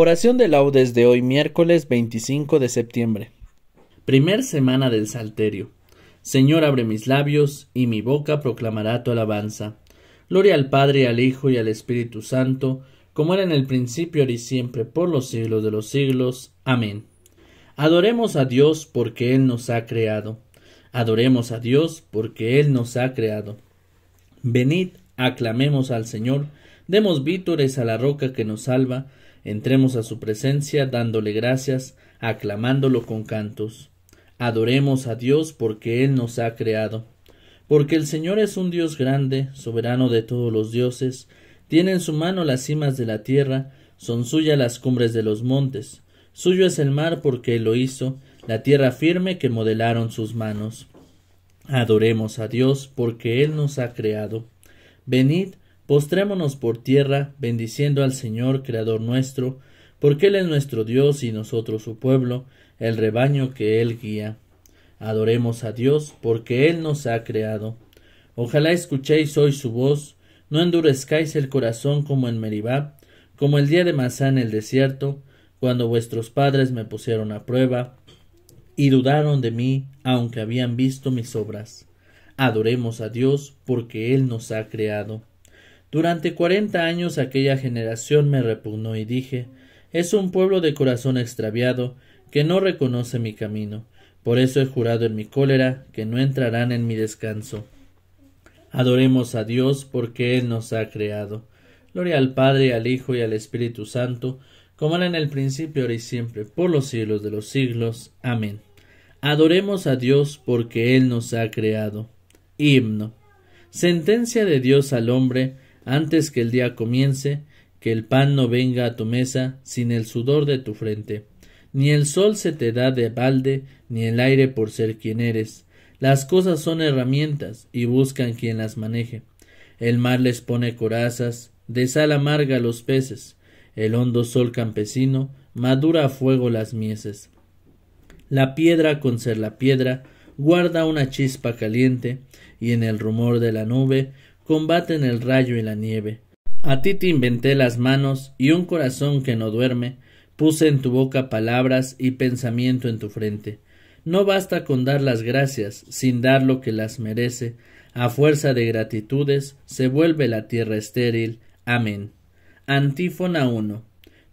Oración de laudes de hoy miércoles 25 de septiembre. Primer semana del Salterio. Señor, abre mis labios, y mi boca proclamará tu alabanza. Gloria al Padre, al Hijo y al Espíritu Santo, como era en el principio, ahora y siempre, por los siglos de los siglos. Amén. Adoremos a Dios porque Él nos ha creado. Adoremos a Dios porque Él nos ha creado. Venid, aclamemos al Señor, demos vítores a la roca que nos salva, Entremos a su presencia dándole gracias, aclamándolo con cantos. Adoremos a Dios porque Él nos ha creado. Porque el Señor es un Dios grande, soberano de todos los dioses, tiene en su mano las cimas de la tierra, son suyas las cumbres de los montes, suyo es el mar porque Él lo hizo, la tierra firme que modelaron sus manos. Adoremos a Dios porque Él nos ha creado. Venid, Postrémonos por tierra, bendiciendo al Señor, Creador nuestro, porque Él es nuestro Dios y nosotros su pueblo, el rebaño que Él guía. Adoremos a Dios, porque Él nos ha creado. Ojalá escuchéis hoy su voz, no endurezcáis el corazón como en Meribá, como el día de Masá en el desierto, cuando vuestros padres me pusieron a prueba, y dudaron de mí, aunque habían visto mis obras. Adoremos a Dios, porque Él nos ha creado. Durante cuarenta años aquella generación me repugnó y dije es un pueblo de corazón extraviado que no reconoce mi camino. Por eso he jurado en mi cólera que no entrarán en mi descanso. Adoremos a Dios porque Él nos ha creado. Gloria al Padre, al Hijo y al Espíritu Santo, como era en el principio, ahora y siempre, por los siglos de los siglos. Amén. Adoremos a Dios porque Él nos ha creado. Himno. Sentencia de Dios al hombre antes que el día comience, que el pan no venga a tu mesa sin el sudor de tu frente. Ni el sol se te da de balde, ni el aire por ser quien eres. Las cosas son herramientas y buscan quien las maneje. El mar les pone corazas, de sal amarga a los peces. El hondo sol campesino madura a fuego las mieses. La piedra con ser la piedra guarda una chispa caliente y en el rumor de la nube combaten el rayo y la nieve. A ti te inventé las manos y un corazón que no duerme, puse en tu boca palabras y pensamiento en tu frente. No basta con dar las gracias, sin dar lo que las merece, a fuerza de gratitudes se vuelve la tierra estéril. Amén. Antífona 1.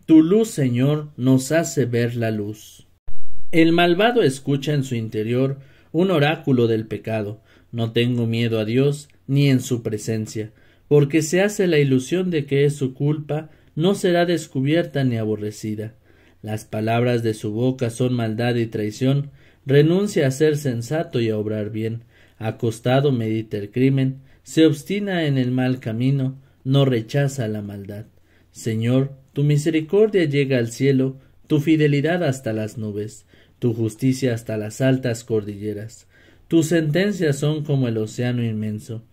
Tu luz, Señor, nos hace ver la luz. El malvado escucha en su interior un oráculo del pecado. No tengo miedo a Dios, ni en su presencia, porque se hace la ilusión de que es su culpa, no será descubierta ni aborrecida. Las palabras de su boca son maldad y traición, renuncia a ser sensato y a obrar bien, acostado medita el crimen, se obstina en el mal camino, no rechaza la maldad. Señor, tu misericordia llega al cielo, tu fidelidad hasta las nubes, tu justicia hasta las altas cordilleras. Tus sentencias son como el océano inmenso,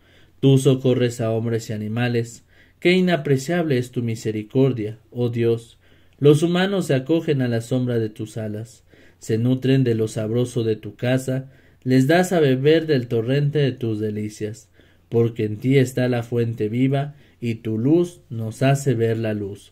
Tú socorres a hombres y animales. Qué inapreciable es tu misericordia, oh Dios. Los humanos se acogen a la sombra de tus alas, se nutren de lo sabroso de tu casa, les das a beber del torrente de tus delicias, porque en ti está la fuente viva, y tu luz nos hace ver la luz.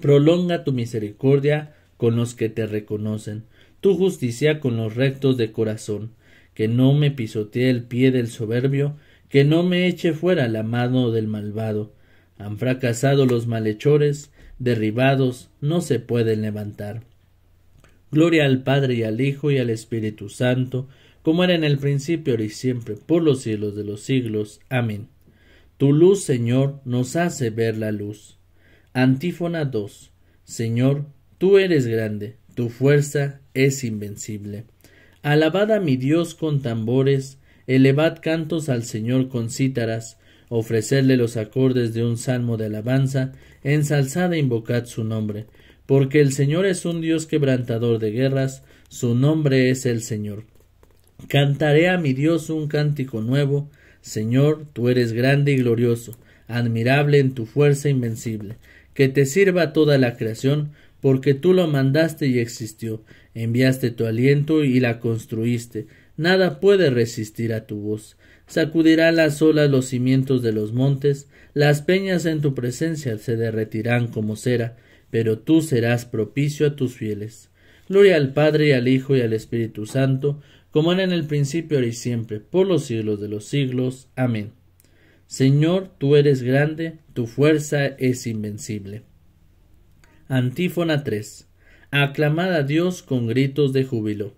Prolonga tu misericordia con los que te reconocen, tu justicia con los rectos de corazón, que no me pisotee el pie del soberbio, que no me eche fuera la mano del malvado. Han fracasado los malhechores, derribados, no se pueden levantar. Gloria al Padre y al Hijo y al Espíritu Santo, como era en el principio, y siempre, por los siglos de los siglos. Amén. Tu luz, Señor, nos hace ver la luz. Antífona 2. Señor, tú eres grande, tu fuerza es invencible. Alabada mi Dios con tambores, elevad cantos al Señor con cítaras, ofrecedle los acordes de un salmo de alabanza, ensalzad e invocad su nombre, porque el Señor es un Dios quebrantador de guerras, su nombre es el Señor. Cantaré a mi Dios un cántico nuevo, Señor, tú eres grande y glorioso, admirable en tu fuerza invencible. Que te sirva toda la creación, porque tú lo mandaste y existió, enviaste tu aliento y la construiste, Nada puede resistir a tu voz. Sacudirá las olas los cimientos de los montes, las peñas en tu presencia se derretirán como cera, pero tú serás propicio a tus fieles. Gloria al Padre y al Hijo y al Espíritu Santo, como era en el principio, ahora y siempre, por los siglos de los siglos. Amén. Señor, tú eres grande, tu fuerza es invencible. Antífona 3. Aclamad a Dios con gritos de júbilo.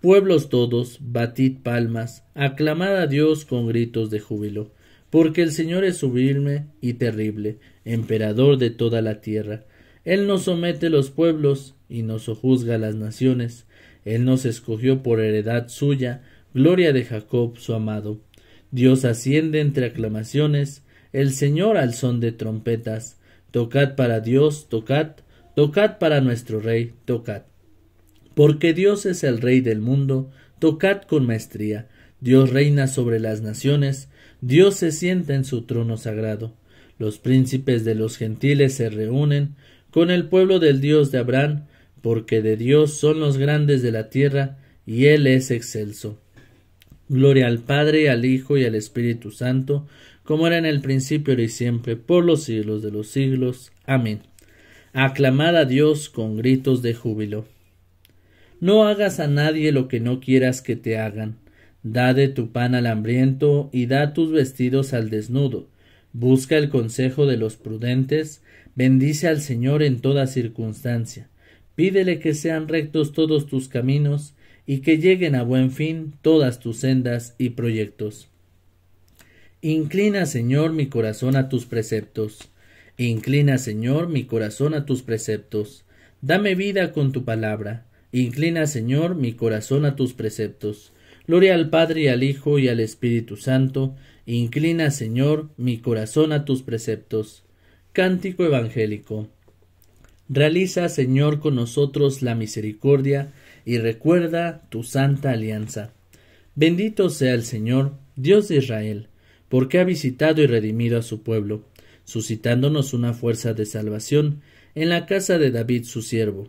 Pueblos todos, batid palmas, aclamad a Dios con gritos de júbilo, porque el Señor es sublime y terrible, emperador de toda la tierra. Él nos somete los pueblos y nos sojuzga las naciones. Él nos escogió por heredad suya, gloria de Jacob su amado. Dios asciende entre aclamaciones, el Señor al son de trompetas. Tocad para Dios, tocad, tocad para nuestro Rey, tocad porque Dios es el Rey del mundo, tocad con maestría, Dios reina sobre las naciones, Dios se sienta en su trono sagrado. Los príncipes de los gentiles se reúnen con el pueblo del Dios de Abraham, porque de Dios son los grandes de la tierra, y Él es excelso. Gloria al Padre, al Hijo y al Espíritu Santo, como era en el principio y siempre, por los siglos de los siglos. Amén. Aclamad a Dios con gritos de júbilo. No hagas a nadie lo que no quieras que te hagan. Da de tu pan al hambriento y da tus vestidos al desnudo. Busca el consejo de los prudentes, bendice al Señor en toda circunstancia. Pídele que sean rectos todos tus caminos y que lleguen a buen fin todas tus sendas y proyectos. Inclina, Señor, mi corazón a tus preceptos. Inclina, Señor, mi corazón a tus preceptos. Dame vida con tu palabra. Inclina, Señor, mi corazón a tus preceptos. Gloria al Padre y al Hijo y al Espíritu Santo. Inclina, Señor, mi corazón a tus preceptos. Cántico Evangélico. Realiza, Señor, con nosotros la misericordia y recuerda tu santa alianza. Bendito sea el Señor, Dios de Israel, porque ha visitado y redimido a su pueblo, suscitándonos una fuerza de salvación en la casa de David su siervo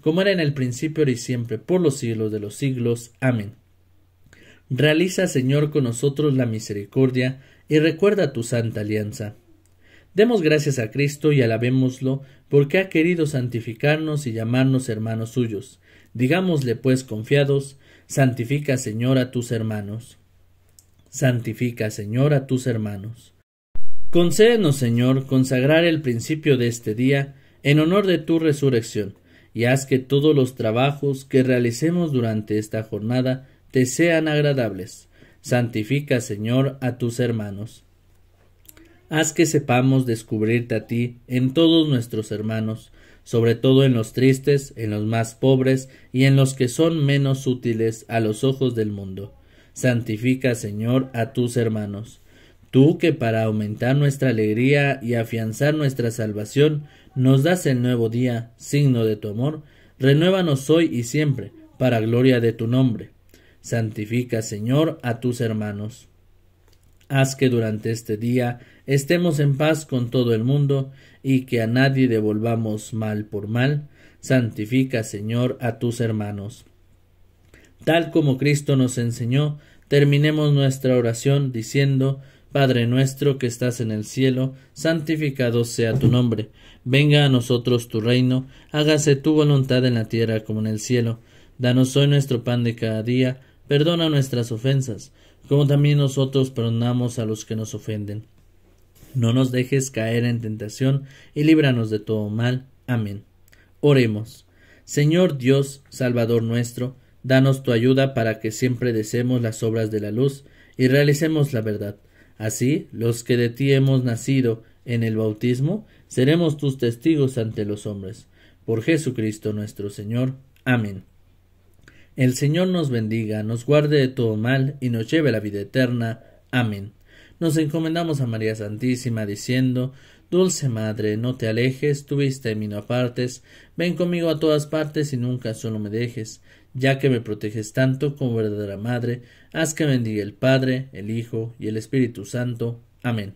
como era en el principio, y siempre, por los siglos de los siglos. Amén. Realiza, Señor, con nosotros la misericordia, y recuerda tu santa alianza. Demos gracias a Cristo y alabémoslo, porque ha querido santificarnos y llamarnos hermanos suyos. Digámosle, pues, confiados, Santifica, Señor, a tus hermanos. Santifica, Señor, a tus hermanos. Concédenos, Señor, consagrar el principio de este día en honor de tu resurrección y haz que todos los trabajos que realicemos durante esta jornada te sean agradables. Santifica, Señor, a tus hermanos. Haz que sepamos descubrirte a ti en todos nuestros hermanos, sobre todo en los tristes, en los más pobres y en los que son menos útiles a los ojos del mundo. Santifica, Señor, a tus hermanos. Tú que para aumentar nuestra alegría y afianzar nuestra salvación nos das el nuevo día, signo de tu amor, renuévanos hoy y siempre, para gloria de tu nombre. Santifica, Señor, a tus hermanos. Haz que durante este día estemos en paz con todo el mundo y que a nadie devolvamos mal por mal. Santifica, Señor, a tus hermanos. Tal como Cristo nos enseñó, terminemos nuestra oración diciendo Padre nuestro que estás en el cielo, santificado sea tu nombre, venga a nosotros tu reino, hágase tu voluntad en la tierra como en el cielo. Danos hoy nuestro pan de cada día, perdona nuestras ofensas, como también nosotros perdonamos a los que nos ofenden. No nos dejes caer en tentación y líbranos de todo mal. Amén. Oremos. Señor Dios, Salvador nuestro, danos tu ayuda para que siempre deseemos las obras de la luz y realicemos la verdad Así, los que de ti hemos nacido en el bautismo, seremos tus testigos ante los hombres. Por Jesucristo nuestro Señor. Amén. El Señor nos bendiga, nos guarde de todo mal y nos lleve a la vida eterna. Amén. Nos encomendamos a María Santísima diciendo Dulce madre, no te alejes, tu vista en mí no apartes, ven conmigo a todas partes y nunca solo me dejes, ya que me proteges tanto como verdadera madre, haz que bendiga el Padre, el Hijo y el Espíritu Santo. Amén.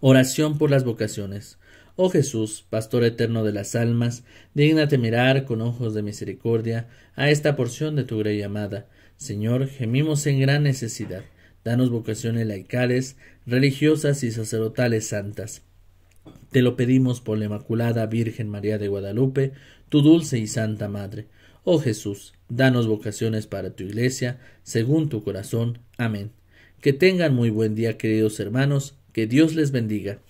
Oración por las vocaciones. Oh Jesús, pastor eterno de las almas, dígnate mirar con ojos de misericordia a esta porción de tu grey amada. Señor, gemimos en gran necesidad. Danos vocaciones laicales, religiosas y sacerdotales santas te lo pedimos por la Inmaculada Virgen María de Guadalupe, tu dulce y santa Madre. Oh Jesús, danos vocaciones para tu Iglesia, según tu corazón. Amén. Que tengan muy buen día, queridos hermanos, que Dios les bendiga.